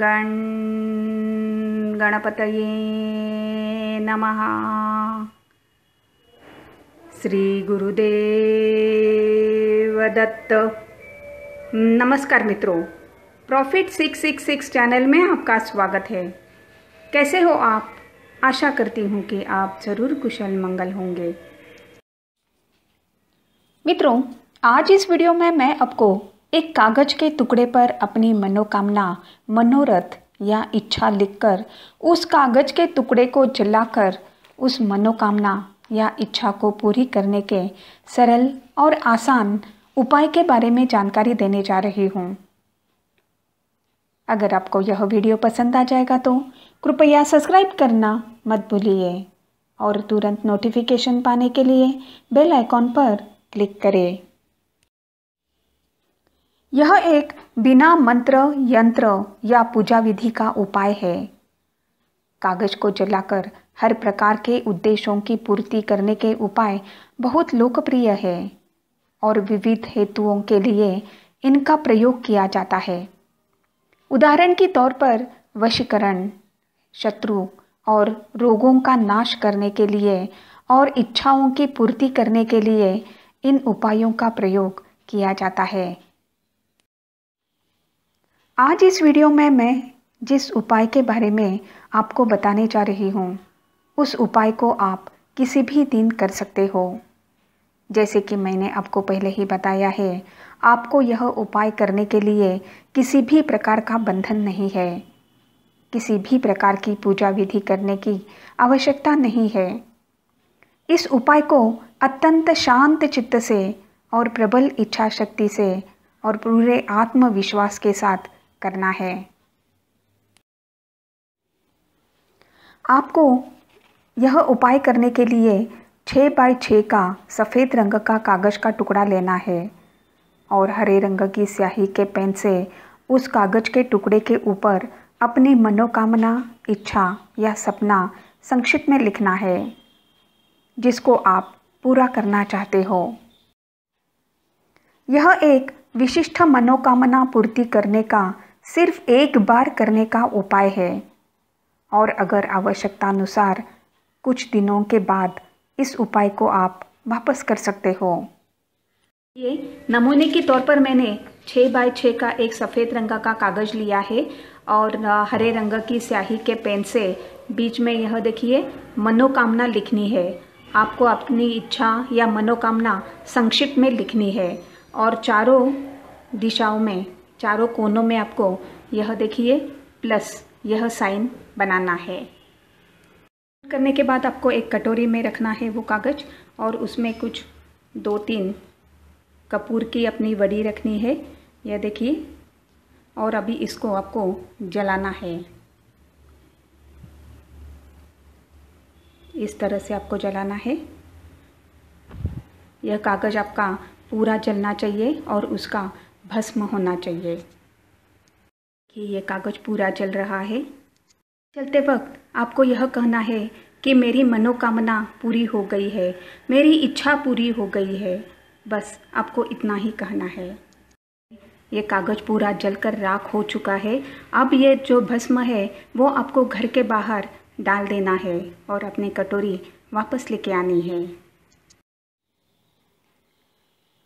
गण गणपतये नमः श्रीगुरुदेवदत्त नमस्कार मित्रों प्रॉफिट 666 चैनल में आपका स्वागत है कैसे हो आप आशा करती हूँ कि आप ज़रूर कुशल मंगल होंगे मित्रों आज इस वीडियो में मैं आपको एक कागज के टुकड़े पर अपनी मनोकामना मनोरथ या इच्छा लिखकर उस कागज के टुकड़े को जलाकर उस मनोकामना या इच्छा को पूरी करने के सरल और आसान उपाय के बारे में जानकारी देने जा रही हूँ अगर आपको यह वीडियो पसंद आ जाएगा तो कृपया सब्सक्राइब करना मत भूलिए और तुरंत नोटिफिकेशन पाने के लिए बेल आइकॉन पर क्लिक करें यह एक बिना मंत्र यंत्र या पूजा विधि का उपाय है कागज को जलाकर हर प्रकार के उद्देश्यों की पूर्ति करने के उपाय बहुत लोकप्रिय है और विविध हेतुओं के लिए इनका प्रयोग किया जाता है उदाहरण के तौर पर वशीकरण शत्रु और रोगों का नाश करने के लिए और इच्छाओं की पूर्ति करने के लिए इन उपायों का प्रयोग किया जाता है आज इस वीडियो में मैं जिस उपाय के बारे में आपको बताने जा रही हूँ उस उपाय को आप किसी भी दिन कर सकते हो जैसे कि मैंने आपको पहले ही बताया है आपको यह उपाय करने के लिए किसी भी प्रकार का बंधन नहीं है किसी भी प्रकार की पूजा विधि करने की आवश्यकता नहीं है इस उपाय को अत्यंत शांत चित्त से और प्रबल इच्छा शक्ति से और पूरे आत्मविश्वास के साथ करना है आपको यह उपाय करने के लिए छः बाई छः का सफ़ेद रंग का कागज़ का टुकड़ा लेना है और हरे रंग की स्याही के पेन से उस कागज़ के टुकड़े के ऊपर अपनी मनोकामना इच्छा या सपना संक्षिप्त में लिखना है जिसको आप पूरा करना चाहते हो यह एक विशिष्ट मनोकामना पूर्ति करने का सिर्फ एक बार करने का उपाय है और अगर आवश्यकतानुसार कुछ दिनों के बाद इस उपाय को आप वापस कर सकते हो ये नमूने के तौर पर मैंने छः बाय छः का एक सफ़ेद रंग का कागज़ लिया है और हरे रंग की स्याही के पेन से बीच में यह देखिए मनोकामना लिखनी है आपको अपनी इच्छा या मनोकामना संक्षिप्त में लिखनी है और चारों दिशाओं में चारों कोनों में आपको यह देखिए प्लस यह साइन बनाना है करने के बाद आपको एक कटोरी में रखना है वो कागज़ और उसमें कुछ दो तीन कपूर की अपनी वड़ी रखनी है यह देखिए और अभी इसको आपको जलाना है इस तरह से आपको जलाना है यह कागज़ आपका पूरा जलना चाहिए और उसका भस्म होना चाहिए कि ये कागज़ पूरा चल रहा है चलते वक्त आपको यह कहना है कि मेरी मनोकामना पूरी हो गई है मेरी इच्छा पूरी हो गई है बस आपको इतना ही कहना है ये कागज़ पूरा जलकर राख हो चुका है अब ये जो भस्म है वो आपको घर के बाहर डाल देना है और अपनी कटोरी वापस लेके आनी है